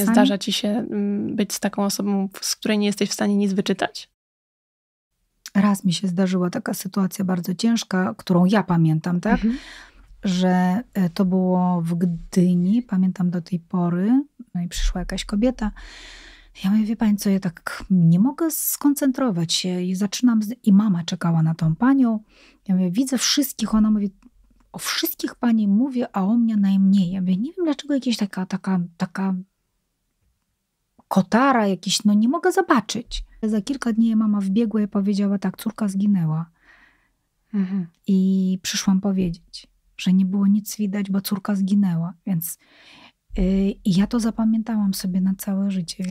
Zdarza ci się mm, być z taką osobą, z której nie jesteś w stanie nic wyczytać? Raz mi się zdarzyła taka sytuacja bardzo ciężka, którą ja pamiętam, tak? Mhm. Że e, to było w Gdyni, pamiętam do tej pory, no i przyszła jakaś kobieta. Ja mówię, wie pani co, ja tak nie mogę skoncentrować się i zaczynam, z... i mama czekała na tą panią. Ja mówię, widzę wszystkich, ona mówi, o wszystkich pani mówię, a o mnie najmniej. Ja mówię, nie wiem dlaczego jakaś taka, taka, taka kotara jakiś, no nie mogę zobaczyć. Za kilka dni mama wbiegła i powiedziała tak, córka zginęła. Mhm. I przyszłam powiedzieć, że nie było nic widać, bo córka zginęła, więc... I y, ja to zapamiętałam sobie na całe życie.